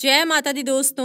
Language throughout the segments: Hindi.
जय माता दी दोस्तों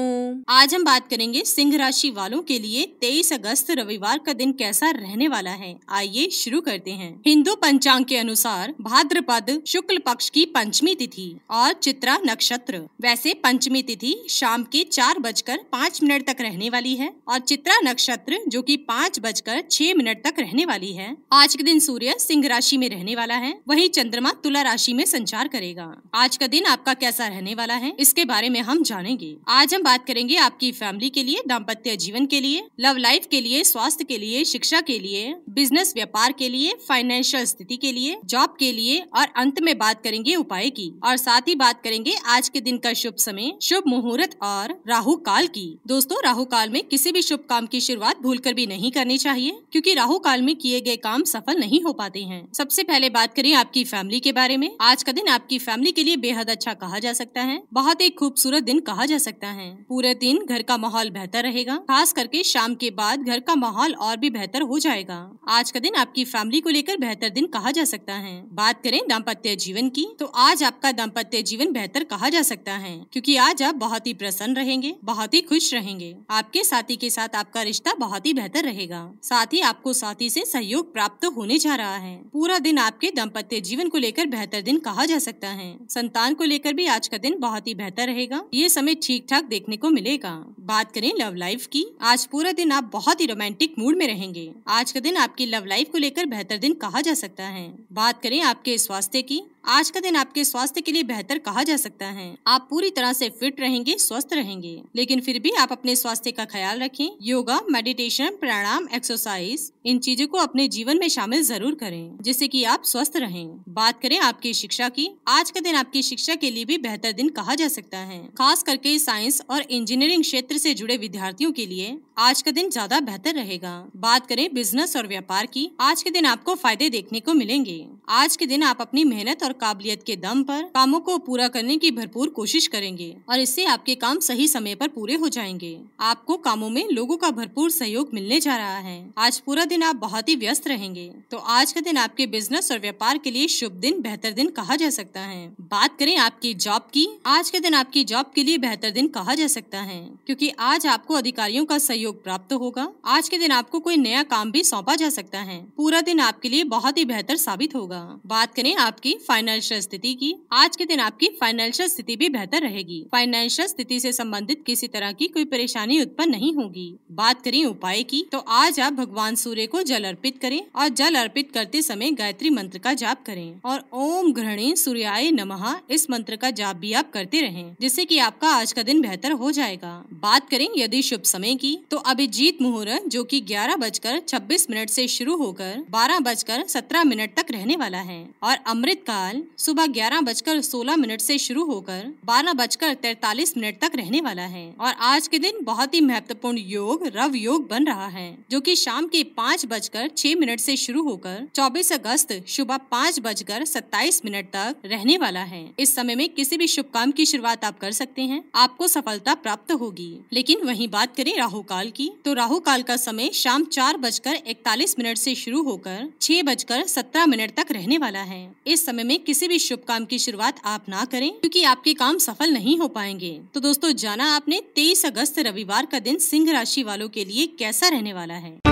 आज हम बात करेंगे सिंह राशि वालों के लिए 23 अगस्त रविवार का दिन कैसा रहने वाला है आइए शुरू करते हैं हिंदू पंचांग के अनुसार भाद्रपद शुक्ल पक्ष की पंचमी तिथि और चित्रा नक्षत्र वैसे पंचमी तिथि शाम के चार बजकर पाँच मिनट तक रहने वाली है और चित्रा नक्षत्र जो की पाँच बजकर छह मिनट तक रहने वाली है आज के दिन सूर्य सिंह राशि में रहने वाला है वही चंद्रमा तुला राशि में संचार करेगा आज का दिन आपका कैसा रहने वाला है इसके बारे में हम हम जानेंगे आज हम बात करेंगे आपकी फैमिली के लिए दाम्पत्य जीवन के लिए लव लाइफ के लिए स्वास्थ्य के लिए शिक्षा के लिए बिजनेस व्यापार के लिए फाइनेंशियल स्थिति के लिए जॉब के लिए और अंत में बात करेंगे उपाय की और साथ ही बात करेंगे आज के दिन का शुभ समय शुभ मुहूर्त और राहु काल की दोस्तों राहु काल में किसी भी शुभ काम की शुरुआत भूल कर भी नहीं करनी चाहिए क्यूँकी राहु काल में किए गए काम सफल नहीं हो पाते हैं सबसे पहले बात करें आपकी फैमिली के बारे में आज का दिन आपकी फैमिली के लिए बेहद अच्छा कहा जा सकता है बहुत ही खूबसूरत दिन कहा जा सकता है पूरे दिन घर का माहौल बेहतर रहेगा खास करके शाम के बाद घर का माहौल और भी बेहतर हो जाएगा आज का दिन आपकी फैमिली को लेकर बेहतर दिन कहा जा सकता है बात करें दाम्पत्य जीवन की तो आज आपका दाम्पत्य जीवन बेहतर कहा जा सकता है क्योंकि आज आप बहुत ही प्रसन्न रहेंगे बहुत ही खुश रहेंगे आपके साथी के साथ आपका रिश्ता बहुत ही बेहतर रहेगा साथ ही आपको साथी से सहयोग प्राप्त होने जा रहा है पूरा दिन आपके दाम्पत्य जीवन को लेकर बेहतर दिन कहा जा सकता है संतान को लेकर भी आज का दिन बहुत ही बेहतर रहेगा ये ये समय ठीक ठाक देखने को मिलेगा बात करें लव लाइफ की आज पूरा दिन आप बहुत ही रोमांटिक मूड में रहेंगे आज का दिन आपकी लव लाइफ को लेकर बेहतर दिन कहा जा सकता है बात करें आपके स्वास्थ्य की आज का दिन आपके स्वास्थ्य के लिए बेहतर कहा जा सकता है आप पूरी तरह से फिट रहेंगे स्वस्थ रहेंगे लेकिन फिर भी आप अपने स्वास्थ्य का ख्याल रखें योगा मेडिटेशन प्राणायाम एक्सरसाइज इन चीजों को अपने जीवन में शामिल जरूर करें जिससे कि आप स्वस्थ रहें बात करें आपकी शिक्षा की आज का दिन आपकी शिक्षा के लिए भी बेहतर दिन कहा जा सकता है खास करके साइंस और इंजीनियरिंग क्षेत्र क्षेत्र से जुड़े विद्यार्थियों के लिए आज का दिन ज्यादा बेहतर रहेगा बात करें बिजनेस और व्यापार की आज के दिन आपको फायदे देखने को मिलेंगे आज के दिन आप अपनी मेहनत और काबिलियत के दम पर कामों को पूरा करने की भरपूर कोशिश करेंगे और इससे आपके काम सही समय पर पूरे हो जाएंगे आपको कामों में लोगों का भरपूर सहयोग मिलने जा रहा है आज पूरा दिन आप बहुत ही व्यस्त रहेंगे तो आज का दिन आपके बिजनेस और व्यापार के लिए शुभ दिन बेहतर दिन कहा जा सकता है बात करें आपकी जॉब की आज के दिन आपकी जॉब के लिए बेहतर दिन कहा जा सकता है क्योंकि आज आपको अधिकारियों का सहयोग प्राप्त होगा आज के दिन आपको कोई नया काम भी सौंपा जा सकता है पूरा दिन आपके लिए बहुत ही बेहतर साबित होगा बात करें आपकी फाइनेंशियल स्थिति की आज के दिन आपकी फाइनेंशियल स्थिति भी बेहतर रहेगी फाइनेंशियल स्थिति से संबंधित किसी तरह की कोई परेशानी उत्पन्न नहीं होगी बात करें उपाय की तो आज आप भगवान सूर्य को जल अर्पित करें और जल अर्पित करते समय गायत्री मंत्र का जाप करें और ओम घृणी सूर्याय नमः इस मंत्र का जाप भी आप करते रहें जिससे कि आपका आज का दिन बेहतर हो जाएगा बात करें यदि शुभ समय की तो अभिजीत मुहूर्त जो कि ग्यारह बजकर छब्बीस मिनट से शुरू होकर बारह बजकर सत्रह मिनट तक रहने वाला है और अमृत काल सुबह ग्यारह बजकर सोलह मिनट से शुरू होकर बारह बजकर तैतालीस मिनट तक रहने वाला है और आज के दिन बहुत ही महत्वपूर्ण योग रव योग बन रहा है जो कि शाम के पाँच बजकर छह मिनट से शुरू होकर चौबीस अगस्त सुबह पाँच बजकर सत्ताईस मिनट तक रहने वाला है इस समय में किसी भी शुभ काम की शुरुआत आप कर सकते हैं आपको सफलता प्राप्त होगी लेकिन वही बात करें राहु काल की तो राहु काल का समय शाम चार बजकर इकतालीस मिनट से शुरू होकर छह बजकर सत्रह मिनट तक रहने वाला है इस समय में किसी भी शुभ काम की शुरुआत आप ना करें क्योंकि आपके काम सफल नहीं हो पाएंगे तो दोस्तों जाना आपने तेईस अगस्त रविवार का दिन सिंह राशि वालों के लिए कैसा रहने वाला है